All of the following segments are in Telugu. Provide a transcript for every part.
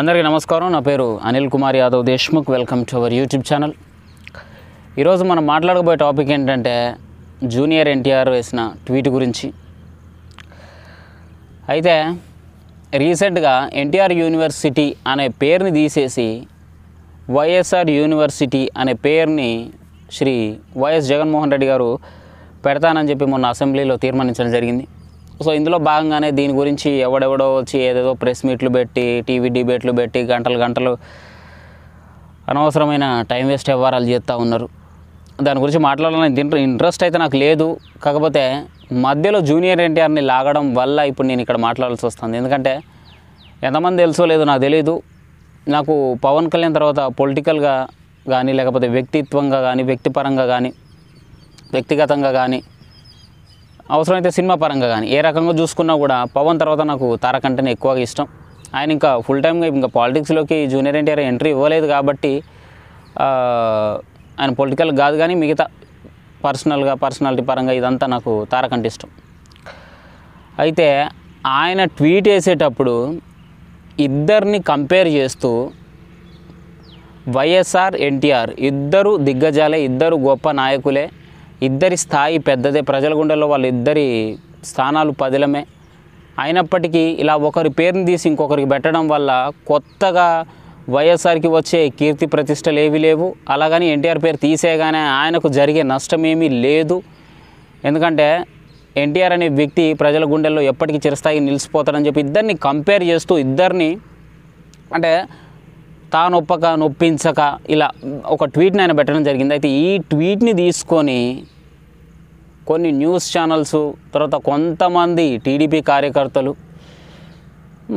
అందరికీ నమస్కారం నా పేరు Anil Kumar Yadav Deshmukh welcome to our YouTube channel ఈరోజు మనం మాట్లాడబోయే టాపిక్ ఏంటంటే జూనియర్ ఎన్టీఆర్ వేసిన ట్వీట్ గురించి అయితే రీసెంట్గా ఎన్టీఆర్ యూనివర్సిటీ అనే పేరుని తీసేసి వైఎస్ఆర్ యూనివర్సిటీ అనే పేరుని శ్రీ వైఎస్ జగన్మోహన్ రెడ్డి గారు పెడతానని చెప్పి మొన్న అసెంబ్లీలో తీర్మానించడం జరిగింది సో ఇందులో భాగంగానే దీని గురించి ఎవడెవడో వచ్చి ఏదేదో ప్రెస్ మీట్లు పెట్టి టీవీ డిబేట్లు పెట్టి గంటలు గంటలు అనవసరమైన టైం వేస్ట్ వ్యవహారాలు చేస్తూ ఉన్నారు దాని గురించి మాట్లాడాలని ఇంట్రెస్ట్ అయితే నాకు లేదు కాకపోతే మధ్యలో జూనియర్ ఎన్టీఆర్ని లాగడం వల్ల ఇప్పుడు నేను ఇక్కడ మాట్లాడాల్సి వస్తుంది ఎందుకంటే ఎంతమంది తెలుసో లేదో నాకు తెలియదు నాకు పవన్ కళ్యాణ్ తర్వాత పొలిటికల్గా కానీ లేకపోతే వ్యక్తిత్వంగా కానీ వ్యక్తిపరంగా కానీ వ్యక్తిగతంగా కానీ అవసరమైతే సినిమా పరంగా కానీ ఏ రకంగా చూసుకున్నా కూడా పవన్ తర్వాత నాకు తారక్ అంటేనే ఎక్కువగా ఇష్టం ఆయన ఇంకా ఫుల్ టైమ్గా ఇంకా పాలిటిక్స్లోకి జూనియర్ ఎన్టీఆర్ ఎంట్రీ ఇవ్వలేదు కాబట్టి ఆయన పొలిటికల్ కాదు కానీ మిగతా పర్సనల్గా పర్సనాలిటీ పరంగా ఇదంతా నాకు తారక్ అంటే ఇష్టం అయితే ఆయన ట్వీట్ వేసేటప్పుడు ఇద్దరిని కంపేర్ చేస్తూ వైఎస్ఆర్ ఎన్టీఆర్ ఇద్దరు దిగ్గజాలే ఇద్దరు గొప్ప నాయకులే ఇద్దరి స్థాయి పెద్దదే ప్రజల గుండెల్లో వాళ్ళిద్దరి స్థానాలు పదిలమే అయినప్పటికీ ఇలా ఒకరి పేరుని తీసి ఇంకొకరికి పెట్టడం వల్ల కొత్తగా వైఎస్ఆర్కి వచ్చే కీర్తి ప్రతిష్టలు ఏవి లేవు అలాగని ఎన్టీఆర్ పేరు తీసేయగానే ఆయనకు జరిగే నష్టం ఏమీ లేదు ఎందుకంటే ఎన్టీఆర్ అనే వ్యక్తి ప్రజల గుండెల్లో ఎప్పటికీ చిరస్థాయికి నిలిచిపోతాడని చెప్పి ఇద్దరిని కంపేర్ చేస్తూ ఇద్దరిని అంటే తానొప్పక నొప్పించక ఇలా ఒక ట్వీట్ని ఆయన పెట్టడం జరిగింది అయితే ఈ ట్వీట్ని తీసుకొని కొన్ని న్యూస్ ఛానల్స్ తర్వాత కొంతమంది టీడీపీ కార్యకర్తలు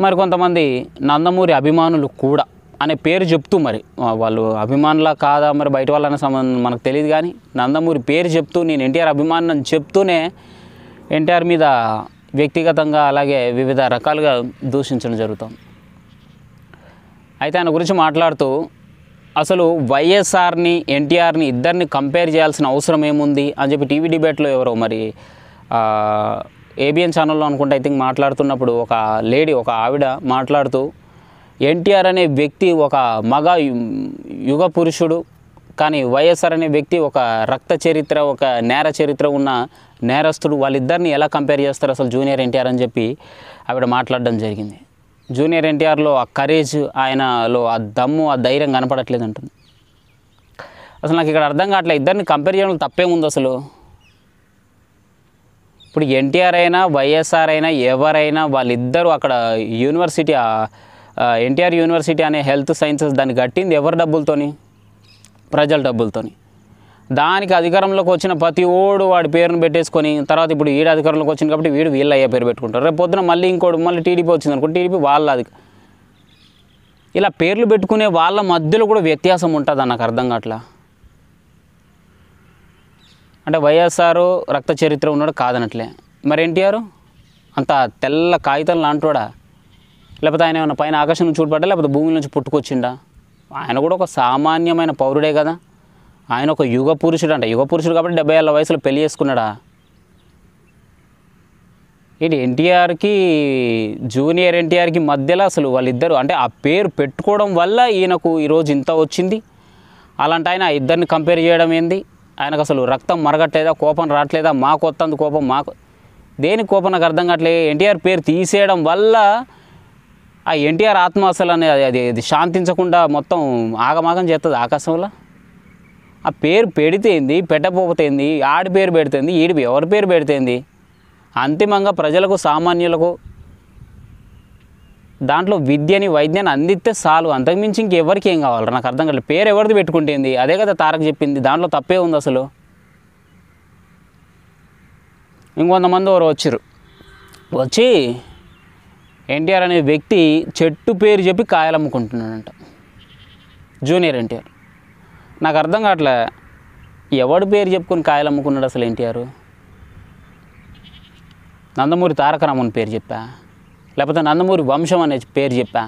మరి కొంతమంది నందమూరి అభిమానులు కూడా అనే పేరు చెప్తూ మరి వాళ్ళు అభిమానులా కాదా మరి బయట వాళ్ళనే సంబంధం మనకు తెలియదు కానీ నందమూరి పేరు చెప్తూ నేను ఎన్టీఆర్ అభిమానులు అని చెప్తూనే ఎన్టీఆర్ మీద వ్యక్తిగతంగా అలాగే వివిధ రకాలుగా దూషించడం జరుగుతుంది అయితే ఆయన గురించి మాట్లాడుతూ అసలు వైఎస్ఆర్ని ఎన్టీఆర్ని ఇద్దరిని కంపేర్ చేయాల్సిన అవసరం ఏముంది అని చెప్పి టీవీ డిబేట్లో ఎవరో మరి ఏబిఎన్ ఛానల్లో అనుకుంటే ఐ థింక్ మాట్లాడుతున్నప్పుడు ఒక లేడీ ఒక ఆవిడ మాట్లాడుతూ ఎన్టీఆర్ అనే వ్యక్తి ఒక మగ యుగ పురుషుడు కానీ వైఎస్ఆర్ అనే వ్యక్తి ఒక రక్త చరిత్ర ఒక నేర చరిత్ర ఉన్న నేరస్తుడు వాళ్ళిద్దరిని ఎలా కంపేర్ చేస్తారు అసలు జూనియర్ ఎన్టీఆర్ అని చెప్పి ఆవిడ మాట్లాడడం జరిగింది జూనియర్ ఎన్టీఆర్లో ఆ కరేజ్ ఆయనలో ఆ దమ్ము ఆ ధైర్యం కనపడట్లేదు అంటుంది అసలు నాకు ఇక్కడ అర్థం కావట్లేదు ఇద్దరిని కంపేర్ చేయడం తప్పేముంది అసలు ఇప్పుడు ఎన్టీఆర్ అయినా వైఎస్ఆర్ అయినా ఎవరైనా వాళ్ళిద్దరూ అక్కడ యూనివర్సిటీ ఎన్టీఆర్ యూనివర్సిటీ అనే హెల్త్ సైన్సెస్ దాన్ని కట్టింది ఎవరి డబ్బులతోని ప్రజల డబ్బులతోని దానికి అధికారంలోకి వచ్చిన ప్రతి ఓడు వాడి పేరును పెట్టేసుకొని తర్వాత ఇప్పుడు వీడు అధికారంలోకి వచ్చింది కాబట్టి వీడు వీళ్ళు అయ్యే పేరు పెట్టుకుంటారు రేపు పొద్దున మళ్ళీ ఇంకోటి మళ్ళీ టీడీపీ వచ్చింది అనుకో టీడీపీ వాళ్ళ అది ఇలా పేర్లు పెట్టుకునే వాళ్ళ మధ్యలో కూడా వ్యత్యాసం ఉంటుంది నాకు అర్థం కావట్లా అంటే వైఎస్ఆర్ రక్త చరిత్ర ఉన్నాడు కాదనట్లే మరి ఎన్టీఆర్ అంత తెల్ల కాగితం లాంటివాడా లేకపోతే ఆయన ఏమైనా పైన ఆకాశం నుంచి చూడబడ్డా లేకపోతే భూమి నుంచి పుట్టుకొచ్చిండా ఆయన కూడా ఒక సామాన్యమైన పౌరుడే కదా ఆయన ఒక యుగ పురుషుడు అంట యుగ పురుషుడు కాబట్టి డెబ్బై ఏళ్ళ వయసులో పెళ్లి చేసుకున్నాడా ఏంటి ఎన్టీఆర్కి జూనియర్ ఎన్టీఆర్కి మధ్యలో అసలు వాళ్ళిద్దరు అంటే ఆ పేరు పెట్టుకోవడం వల్ల ఈయనకు ఈరోజు ఇంత వచ్చింది అలాంటి ఆయన ఇద్దరిని కంపేర్ చేయడం ఏంది ఆయనకు అసలు రక్తం మరగట్లేదా కోపం రావట్లేదా మాకు వస్తుంది కోపం మాకు దేని కోపం నాకు అర్థం కావట్లేదు ఎన్టీఆర్ పేరు తీసేయడం వల్ల ఆ ఎన్టీఆర్ ఆత్మ అసలు అనేది అది శాంతించకుండా మొత్తం ఆగమాగం చేస్తుంది ఆకాశంలో ఆ పేరు పెడితేంది ఏంది ఆడి పేరు పెడితేంది ఈడి ఎవరి పేరు పెడితేంది అంతిమంగా ప్రజలకు సామాన్యులకు దాంట్లో విద్యని వైద్యాన్ని అందిస్తే చాలు అంతకుమించి ఇంకెవరికి ఏం కావాలి నాకు అర్థం కాలేదు పేరు ఎవరిది పెట్టుకుంటేంది అదే కదా తారక్ చెప్పింది దాంట్లో తప్పే ఉంది అసలు ఇంకొంతమంది ఎవరు వచ్చారు వచ్చి ఎన్టీఆర్ అనే వ్యక్తి చెట్టు పేరు చెప్పి కాయలు అమ్ముకుంటున్నాడంట జూనియర్ ఎన్టీఆర్ నాకు అర్థం కావట్లే ఎవడు పేరు చెప్పుకొని కాయలు అమ్ముకున్నాడు అసలు ఎన్టీఆర్ నందమూరి తారకరామన్ పేరు చెప్పా లేకపోతే నందమూరి వంశం అనే పేరు చెప్పా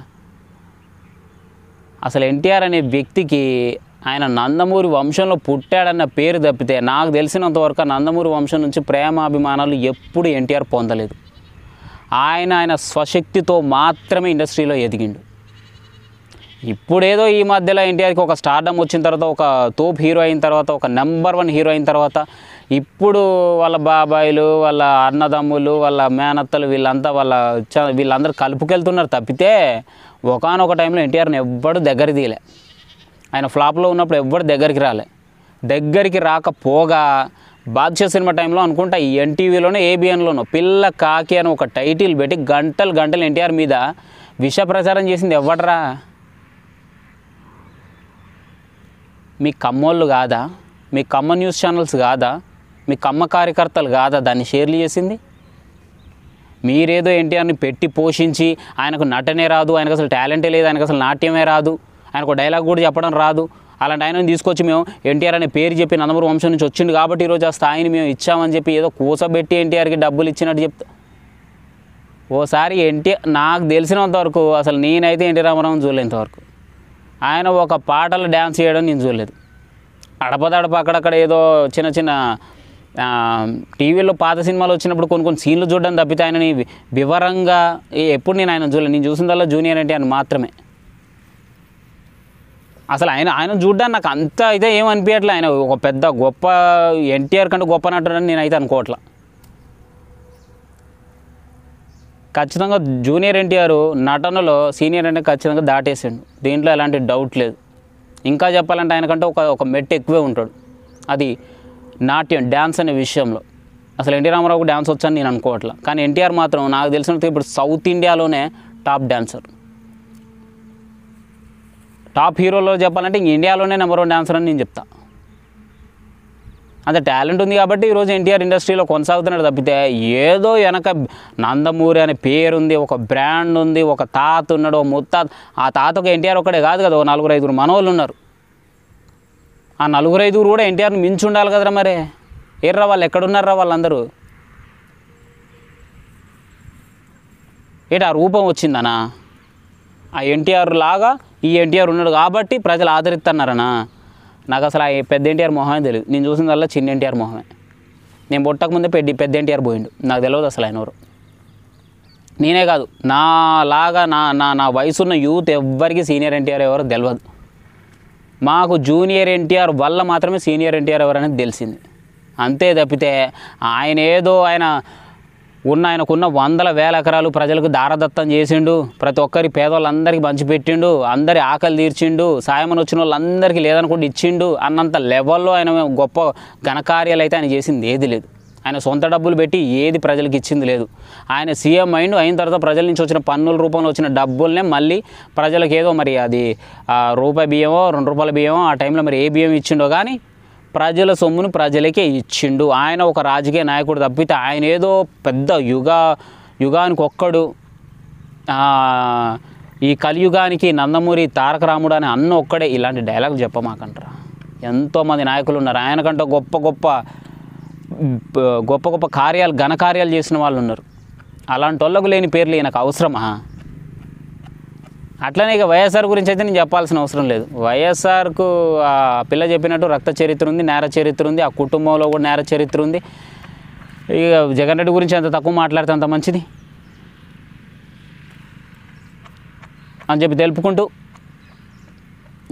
అసలు ఎన్టీఆర్ అనే వ్యక్తికి ఆయన నందమూరి వంశంలో పుట్టాడన్న పేరు తప్పితే నాకు తెలిసినంతవరకు నందమూరి వంశం నుంచి ప్రేమాభిమానాలు ఎప్పుడు ఎన్టీఆర్ పొందలేదు ఆయన ఆయన స్వశక్తితో మాత్రమే ఇండస్ట్రీలో ఎదిగిండు ఇప్పుడేదో ఈ మధ్యలో ఎన్టీఆర్కి ఒక స్టార్డమ్ వచ్చిన తర్వాత ఒక తోపు హీరో అయిన తర్వాత ఒక నెంబర్ వన్ హీరో అయిన తర్వాత ఇప్పుడు వాళ్ళ బాబాయిలు వాళ్ళ అన్నదమ్ములు వాళ్ళ మేనత్తలు వీళ్ళంతా వాళ్ళ వీళ్ళందరూ కలుపుకెళ్తున్నారు తప్పితే ఒకనొక టైంలో ఎన్టీఆర్ని ఎవ్వడు దగ్గర తీయలే ఆయన ఫ్లాప్లో ఉన్నప్పుడు ఎవ్వడు దగ్గరికి రాలే దగ్గరికి రాకపోగా బాద్షా సినిమా టైంలో అనుకుంటా ఈ ఎన్టీవీలోనో ఏబిఎన్లోనో పిల్ల కాకి అని ఒక టైటిల్ పెట్టి గంటలు గంటలు ఎన్టీఆర్ మీద విష ప్రచారం చేసింది ఎవ్వడరా మీ కమ్మోళ్ళు కాదా మీ కమ్మ న్యూస్ ఛానల్స్ కాదా మీ కమ్మ కార్యకర్తలు కాదా దాన్ని షేర్లు చేసింది మీరేదో ఎన్టీఆర్ని పెట్టి పోషించి ఆయనకు నటనే రాదు ఆయనకు అసలు టాలెంటే లేదు ఆయనకు అసలు నాట్యమే రాదు ఆయనకు డైలాగ్ కూడా చెప్పడం రాదు అలాంటి ఆయనను తీసుకొచ్చి మేము ఎన్టీఆర్ అనే పేరు చెప్పి నందమూరి వంశం నుంచి వచ్చిండు కాబట్టి ఈరోజు ఆ స్థాయిని మేము ఇచ్చామని చెప్పి ఏదో కూసబెట్టి ఎన్టీఆర్కి డబ్బులు ఇచ్చినట్టు చెప్తా ఓసారి ఎన్టీఆర్ నాకు తెలిసినంతవరకు అసలు నేనైతే ఎన్టీ రామారావు చూడలేంతవరకు ఆయన ఒక పాటలు డ్యాన్స్ చేయడం నేను చూడలేదు అడపదడప అక్కడక్కడ ఏదో చిన్న చిన్న టీవీలో పాత సినిమాలు వచ్చినప్పుడు కొన్ని కొన్ని సీన్లు చూడడం తప్పితే ఆయనని వివరంగా ఎప్పుడు నేను ఆయన చూడలేదు నేను చూసిందల్లా జూనియర్ అంటే ఆయన మాత్రమే అసలు ఆయన ఆయన చూడడానికి నాకు అంత అయితే ఏమనిపించట్లే ఆయన ఒక పెద్ద గొప్ప ఎన్టీఆర్ కంటే గొప్ప నటుడని నేనైతే అనుకోవట్లే ఖచ్చితంగా జూనియర్ ఎన్టీఆర్ నటనలో సీనియర్ అంటే ఖచ్చితంగా దాటేసిండు దీంట్లో ఎలాంటి డౌట్ లేదు ఇంకా చెప్పాలంటే ఆయనకంటే ఒక ఒక మెట్ ఎక్కువే ఉంటాడు అది నాట్యం డ్యాన్స్ అనే విషయంలో అసలు ఎన్టీ రామారావుకు డ్యాన్స్ వచ్చని నేను అనుకోవట్లా కానీ ఎన్టీఆర్ మాత్రం నాకు తెలిసినట్టు ఇప్పుడు సౌత్ ఇండియాలోనే టాప్ డ్యాన్సర్ టాప్ హీరోలో చెప్పాలంటే ఇంక ఇండియాలోనే నెంబర్ వన్ డ్యాన్సర్ అని నేను చెప్తాను అంత టాలెంట్ ఉంది కాబట్టి ఈరోజు ఎన్టీఆర్ ఇండస్ట్రీలో కొనసాగుతున్నాడు తప్పితే ఏదో వెనక నందమూరి అనే పేరు ఉంది ఒక బ్రాండ్ ఉంది ఒక తాత ఉన్నాడు ఒక ముత్తాత ఆ తాతకు ఎన్టీఆర్ ఒకటే కాదు కదా ఒక నలుగురు ఐదుగురు మనవాళ్ళు ఉన్నారు ఆ నలుగురు ఐదుగురు కూడా ఎన్టీఆర్ని మించి ఉండాలి కదరా మరి ఏర్రా వాళ్ళు ఎక్కడున్నారా వాళ్ళందరూ ఏటా రూపం వచ్చిందనా ఆ ఎన్టీఆర్ లాగా ఈ ఎన్టీఆర్ ఉన్నాడు కాబట్టి ప్రజలు ఆదరిస్తున్నారనా నాకు అసలు పెద్ద ఎన్టీఆర్ మొహమే తెలియదు నేను చూసిన చూసినదల్లా చిన్న ఎన్టీఆర్ మొహమే నేను పుట్టక ముందే పెద్ద పెద్ద ఎన్టీఆర్ పోయిండు నాకు తెలియదు అసలు ఆయన ఎవరు నేనే కాదు నా లాగా నా నా నా వయసున్న యూత్ ఎవ్వరికి సీనియర్ ఎన్టీఆర్ ఎవరు తెలియదు మాకు జూనియర్ ఎన్టీఆర్ వల్ల మాత్రమే సీనియర్ ఎన్టీఆర్ ఎవరు అనేది తెలిసింది అంతే తప్పితే ఆయన ఏదో ఆయన ఉన్న ఆయనకున్న వందల వేల ఎకరాలు ప్రజలకు దారదత్తం చేసిండు ప్రతి ఒక్కరి పేదవాళ్ళందరికీ మంచి పెట్టిండు అందరి ఆకలి తీర్చిండు సాయమని వచ్చిన వాళ్ళందరికీ లేదనుకుంటే ఇచ్చిండు అన్నంత లెవెల్లో ఆయన గొప్ప ఘనకార్యాలు అయితే ఆయన చేసింది ఏది లేదు ఆయన సొంత డబ్బులు పెట్టి ఏది ప్రజలకు ఇచ్చింది లేదు ఆయన సీఎం అయిన అయిన తర్వాత ప్రజల నుంచి వచ్చిన పన్నుల రూపంలో వచ్చిన డబ్బులనే మళ్ళీ ప్రజలకు ఏదో మరి అది రూపాయి బియ్యమో రెండు రూపాయల బియ్యమో ఆ టైంలో మరి ఏ బియ్యం ఇచ్చిండో కానీ ప్రజల సొమ్మును ప్రజలకే ఇచ్చిండు ఆయన ఒక రాజకీయ నాయకుడు తప్పితే ఆయన ఏదో పెద్ద యుగ యుగానికి ఒక్కడు ఈ కలియుగానికి నందమూరి తారక రాముడు అని అన్న ఒక్కడే ఇలాంటి డైలాగ్ చెప్పమాకంటారా ఎంతోమంది నాయకులు ఉన్నారు ఆయనకంటే గొప్ప గొప్ప గొప్ప గొప్ప కార్యాలు ఘనకార్యాలు చేసిన వాళ్ళు ఉన్నారు అలాంటి వాళ్ళకు లేని పేర్లు ఈయనకు అవసరమా అట్లనే ఇక వైఎస్ఆర్ గురించి అయితే నేను చెప్పాల్సిన అవసరం లేదు వైఎస్ఆర్కు ఆ పిల్ల చెప్పినట్టు రక్త చరిత్ర ఉంది నేర చరిత్ర ఉంది ఆ కుటుంబంలో కూడా నేర చరిత్ర ఉంది ఇక జగన్ రెడ్డి గురించి అంత తక్కువ మాట్లాడితే అంత మంచిది అని చెప్పి తెలుపుకుంటూ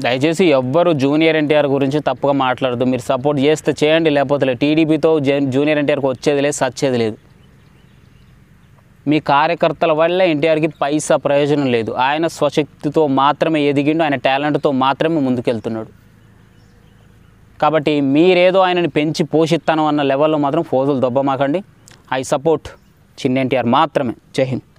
దయచేసి ఎవ్వరు జూనియర్ ఎన్టీఆర్ గురించి తప్పుగా మాట్లాడద్దు మీరు సపోర్ట్ చేస్తే చేయండి లేకపోతే టీడీపీతో జూనియర్ ఎన్టీఆర్కి వచ్చేది లేదు సచ్చేది లేదు మీ కార్యకర్తల వల్ల ఎన్టీఆర్కి పైసా ప్రయోజనం లేదు ఆయన స్వశక్తితో మాత్రమే ఎదిగిండు ఆయన టాలెంట్తో మాత్రమే ముందుకెళ్తున్నాడు కాబట్టి మీరేదో ఆయనని పెంచి పోషిస్తాను అన్న లెవెల్లో మాత్రం ఫోజులు దెబ్బమాకండి ఐ సపోర్ట్ చిన్న ఎన్టీఆర్ మాత్రమే జై హింద్